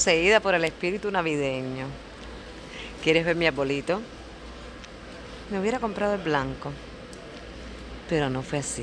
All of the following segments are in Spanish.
poseída por el espíritu navideño. ¿Quieres ver mi abuelito? Me hubiera comprado el blanco, pero no fue así.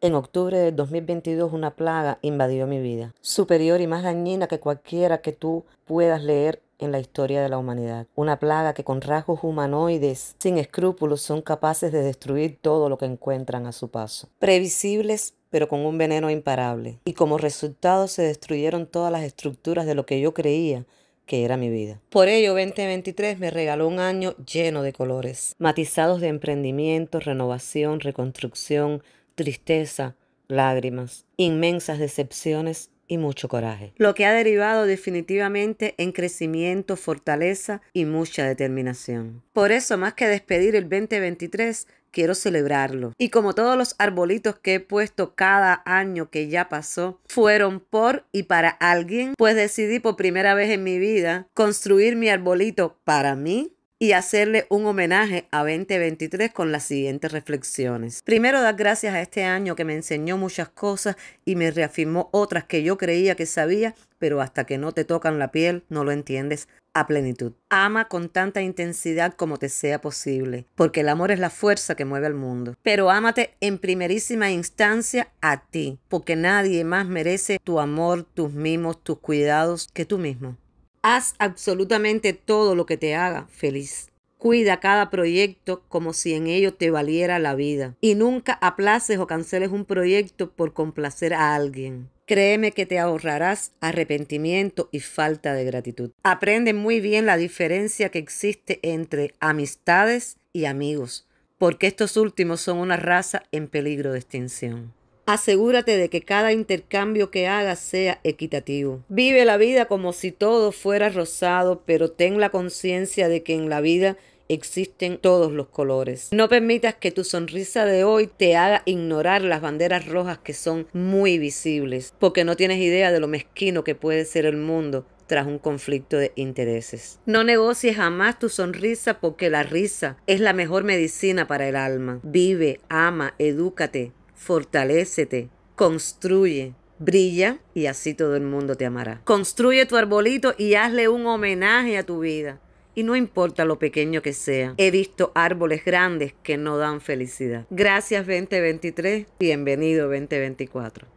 En octubre de 2022 una plaga invadió mi vida, superior y más dañina que cualquiera que tú puedas leer en la historia de la humanidad. Una plaga que con rasgos humanoides sin escrúpulos son capaces de destruir todo lo que encuentran a su paso. Previsibles pero con un veneno imparable. Y como resultado se destruyeron todas las estructuras de lo que yo creía que era mi vida. Por ello, 2023 me regaló un año lleno de colores, matizados de emprendimiento, renovación, reconstrucción, tristeza, lágrimas, inmensas decepciones y mucho coraje. Lo que ha derivado definitivamente en crecimiento, fortaleza y mucha determinación. Por eso, más que despedir el 2023, quiero celebrarlo. Y como todos los arbolitos que he puesto cada año que ya pasó, fueron por y para alguien, pues decidí por primera vez en mi vida construir mi arbolito para mí y hacerle un homenaje a 2023 con las siguientes reflexiones. Primero, dar gracias a este año que me enseñó muchas cosas y me reafirmó otras que yo creía que sabía, pero hasta que no te tocan la piel no lo entiendes a plenitud. Ama con tanta intensidad como te sea posible, porque el amor es la fuerza que mueve al mundo. Pero ámate en primerísima instancia a ti, porque nadie más merece tu amor, tus mimos, tus cuidados que tú mismo. Haz absolutamente todo lo que te haga feliz. Cuida cada proyecto como si en ello te valiera la vida. Y nunca aplaces o canceles un proyecto por complacer a alguien. Créeme que te ahorrarás arrepentimiento y falta de gratitud. Aprende muy bien la diferencia que existe entre amistades y amigos, porque estos últimos son una raza en peligro de extinción. Asegúrate de que cada intercambio que hagas sea equitativo. Vive la vida como si todo fuera rosado, pero ten la conciencia de que en la vida existen todos los colores. No permitas que tu sonrisa de hoy te haga ignorar las banderas rojas que son muy visibles, porque no tienes idea de lo mezquino que puede ser el mundo tras un conflicto de intereses. No negocies jamás tu sonrisa porque la risa es la mejor medicina para el alma. Vive, ama, edúcate, fortalécete, construye, brilla y así todo el mundo te amará. Construye tu arbolito y hazle un homenaje a tu vida. Y no importa lo pequeño que sea, he visto árboles grandes que no dan felicidad. Gracias 2023, bienvenido 2024.